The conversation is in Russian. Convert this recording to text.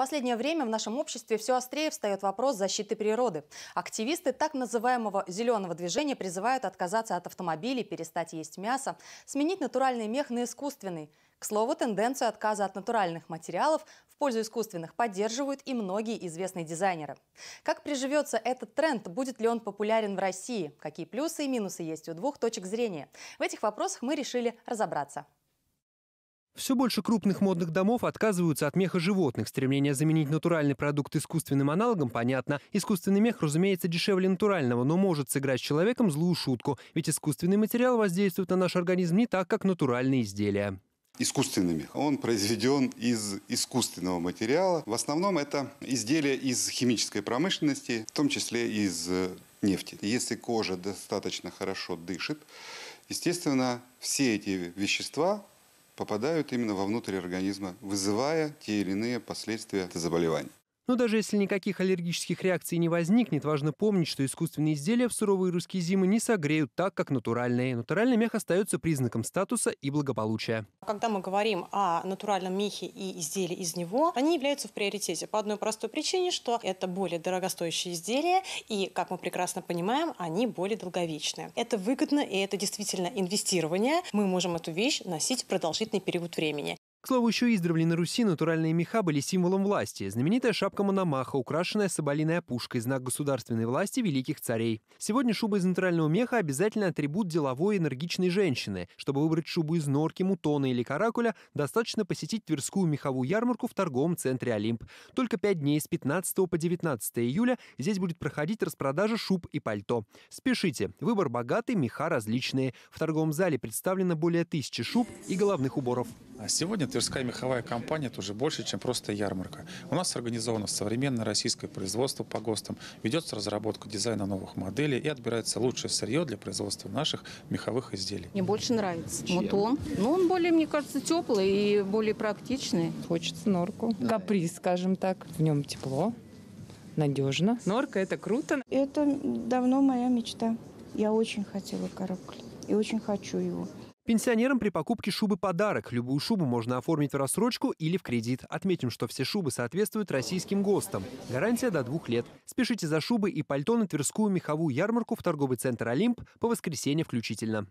последнее время в нашем обществе все острее встает вопрос защиты природы. Активисты так называемого «зеленого движения» призывают отказаться от автомобилей, перестать есть мясо, сменить натуральный мех на искусственный. К слову, тенденцию отказа от натуральных материалов в пользу искусственных поддерживают и многие известные дизайнеры. Как приживется этот тренд, будет ли он популярен в России, какие плюсы и минусы есть у двух точек зрения, в этих вопросах мы решили разобраться. Все больше крупных модных домов отказываются от меха животных. Стремление заменить натуральный продукт искусственным аналогом понятно. Искусственный мех, разумеется, дешевле натурального, но может сыграть с человеком злую шутку. Ведь искусственный материал воздействует на наш организм не так, как натуральные изделия Искусственный мех, Он произведен из искусственного материала. В основном это изделия из химической промышленности, в том числе из э, нефти. Если кожа достаточно хорошо дышит, естественно, все эти вещества попадают именно во внутрь организма, вызывая те или иные последствия заболевания. Но даже если никаких аллергических реакций не возникнет, важно помнить, что искусственные изделия в суровые русские зимы не согреют так, как натуральные. Натуральный мех остается признаком статуса и благополучия. Когда мы говорим о натуральном мехе и изделии из него, они являются в приоритете по одной простой причине, что это более дорогостоящие изделия, и, как мы прекрасно понимаем, они более долговечные. Это выгодно, и это действительно инвестирование. Мы можем эту вещь носить продолжительный период времени. К слову, еще издревле на Руси натуральные меха были символом власти. Знаменитая шапка Мономаха, украшенная соболиной опушкой, знак государственной власти великих царей. Сегодня шуба из натурального меха обязательно атрибут деловой энергичной женщины. Чтобы выбрать шубу из норки, мутона или каракуля, достаточно посетить Тверскую меховую ярмарку в торговом центре «Олимп». Только пять дней с 15 по 19 июля здесь будет проходить распродажа шуб и пальто. Спешите, выбор богатый, меха различные. В торговом зале представлено более тысячи шуб и головных уборов. А сегодня Тверская меховая компания – это уже больше, чем просто ярмарка. У нас организовано современное российское производство по ГОСТам, ведется разработка дизайна новых моделей и отбирается лучшее сырье для производства наших меховых изделий. Мне больше нравится чем? мутон. Но ну, он более, мне кажется, теплый и более практичный. Хочется норку. Каприз, скажем так. В нем тепло, надежно. Норка – это круто. Это давно моя мечта. Я очень хотела коробку и очень хочу его. Пенсионерам при покупке шубы подарок. Любую шубу можно оформить в рассрочку или в кредит. Отметим, что все шубы соответствуют российским ГОСТам. Гарантия до двух лет. Спешите за шубы и пальто на Тверскую меховую ярмарку в торговый центр «Олимп» по воскресенье включительно.